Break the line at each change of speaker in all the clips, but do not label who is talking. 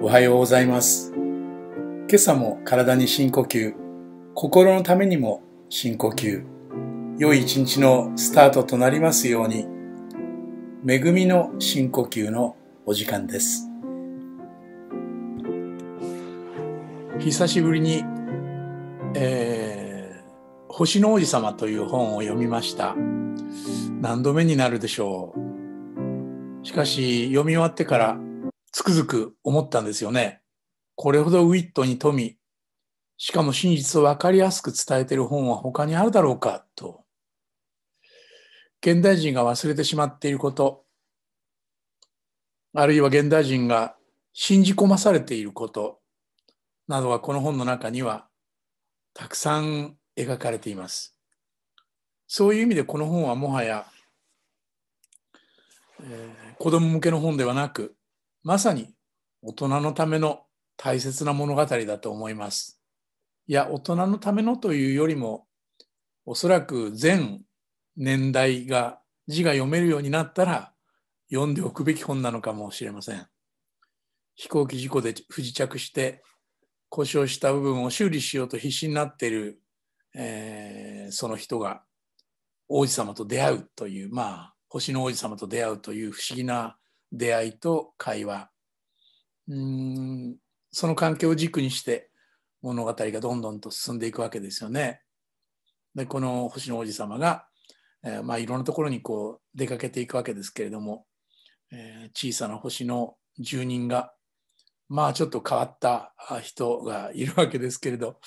おはようございます。今朝も体に深呼吸、心のためにも深呼吸、良い一日のスタートとなりますように、恵みの深呼吸のお時間です。久しぶりに、えー、星の王子様という本を読みました。何度目になるでしょう。しかし読み終わってからつくづく思ったんですよね。これほどウィットに富み、しかも真実を分かりやすく伝えている本は他にあるだろうかと。現代人が忘れてしまっていること、あるいは現代人が信じ込まされていることなどがこの本の中にはたくさん描かれています。そういう意味でこの本はもはや、えー、子供向けの本ではなくまさに大人のための大切な物語だと思います。いや、大人のためのというよりも、おそらく全年代が字が読めるようになったら読んでおくべき本なのかもしれません。飛行機事故で不時着して故障した部分を修理しようと必死になっている、えー、その人が王子様と出会うというまあ星の王子様と出会うという不思議な出会いと会話うんその環境を軸にして物語がどんどんと進んでいくわけですよね。でこの星の王子様が、えー、まあ、いろんなところにこう出かけていくわけですけれども、えー、小さな星の住人がまあちょっと変わった人がいるわけですけれど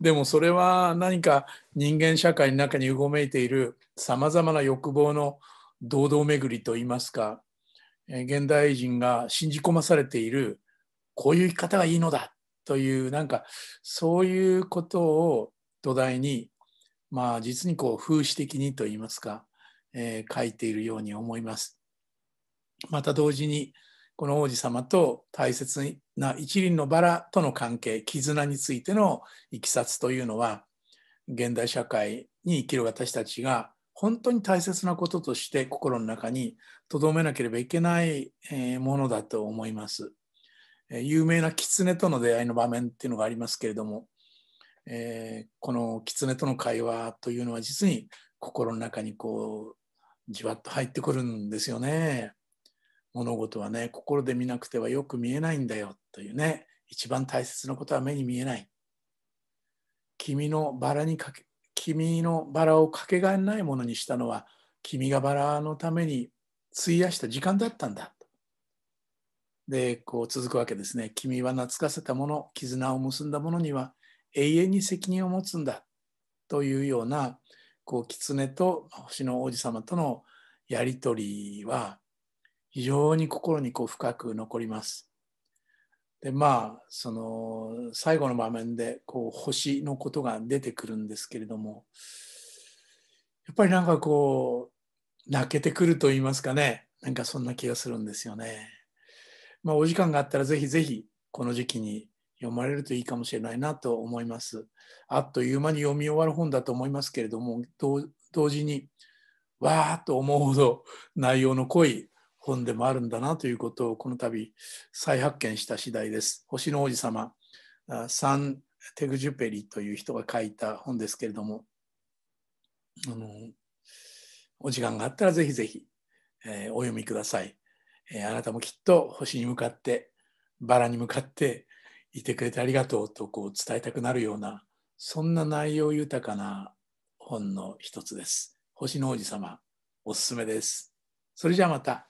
でもそれは何か人間社会の中にうごめいているさまざまな欲望の堂々巡りといいますか現代人が信じ込まされているこういう生き方がいいのだというなんかそういうことを土台にまあ実にこう風刺的にといいますか、えー、書いているように思います。また同時にこの王子様と大切な一輪のバラとの関係絆についてのいきさつというのは現代社会に生きる私たちが本当に大切なこととして心の中に留めなければいけないものだと思います。有名な狐との出会いの場面っていうのがありますけれども、えー、この狐との会話というのは実に心の中にこうじわっと入ってくるんですよね。物事はね心で見なくてはよく見えないんだよというね一番大切なことは目に見えない。君のバラにかけ君のバラをかけがえないものにしたのは君がバラのために費やした時間だったんだ。でこう続くわけですね。君は懐かせたもの絆を結んだものには永遠に責任を持つんだというようなこう狐と星の王子様とのやり取りは非常に心にこう深く残ります。でまあその最後の場面でこう星のことが出てくるんですけれどもやっぱりなんかこう泣けてくると言いますかねなんかそんな気がするんですよね。まあ、お時間があったらぜひぜひこの時期に読まれるといいかもしれないなと思います。あっという間に読み終わる本だと思いますけれども同時にわーっと思うほど内容の濃い本でもあるんだなということをこの度再発見した次第です。星の王子様サン・テグジュペリという人が書いた本ですけれどもあのお時間があったらぜひぜひ、えー、お読みください、えー、あなたもきっと星に向かってバラに向かっていてくれてありがとうとこう伝えたくなるようなそんな内容豊かな本の一つです。星の王子様おすすめです。それじゃあまた。